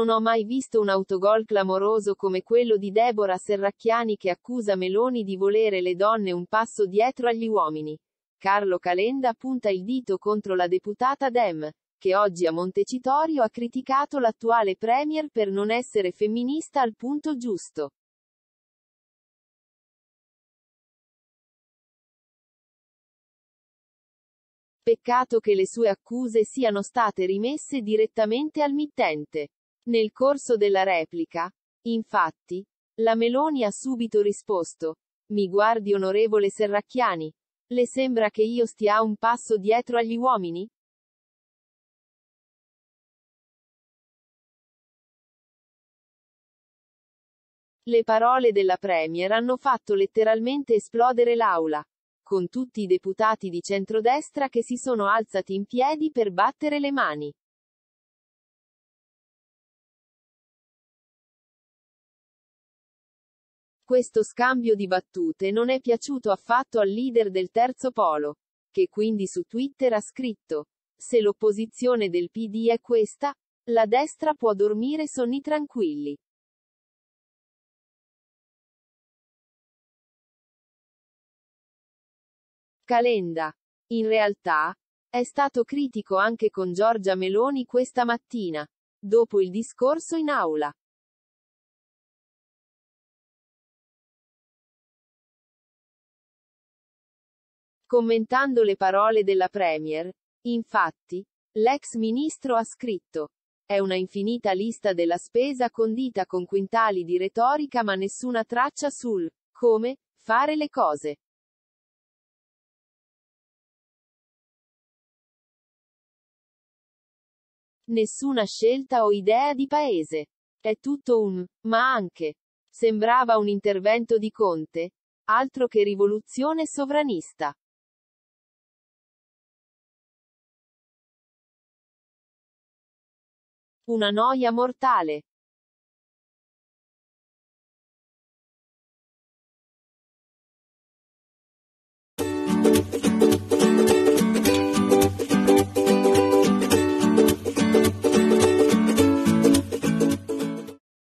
Non ho mai visto un autogol clamoroso come quello di Deborah Serracchiani che accusa Meloni di volere le donne un passo dietro agli uomini. Carlo Calenda punta il dito contro la deputata Dem, che oggi a Montecitorio ha criticato l'attuale Premier per non essere femminista al punto giusto. Peccato che le sue accuse siano state rimesse direttamente al mittente. Nel corso della replica, infatti, la Meloni ha subito risposto. Mi guardi onorevole Serracchiani. Le sembra che io stia un passo dietro agli uomini? Le parole della Premier hanno fatto letteralmente esplodere l'aula, con tutti i deputati di centrodestra che si sono alzati in piedi per battere le mani. Questo scambio di battute non è piaciuto affatto al leader del terzo polo, che quindi su Twitter ha scritto, se l'opposizione del PD è questa, la destra può dormire sonni tranquilli. Calenda. In realtà, è stato critico anche con Giorgia Meloni questa mattina, dopo il discorso in aula. Commentando le parole della Premier, infatti, l'ex ministro ha scritto è una infinita lista della spesa condita con quintali di retorica ma nessuna traccia sul come fare le cose. Nessuna scelta o idea di paese. È tutto un ma anche. Sembrava un intervento di Conte. Altro che rivoluzione sovranista. Una noia mortale.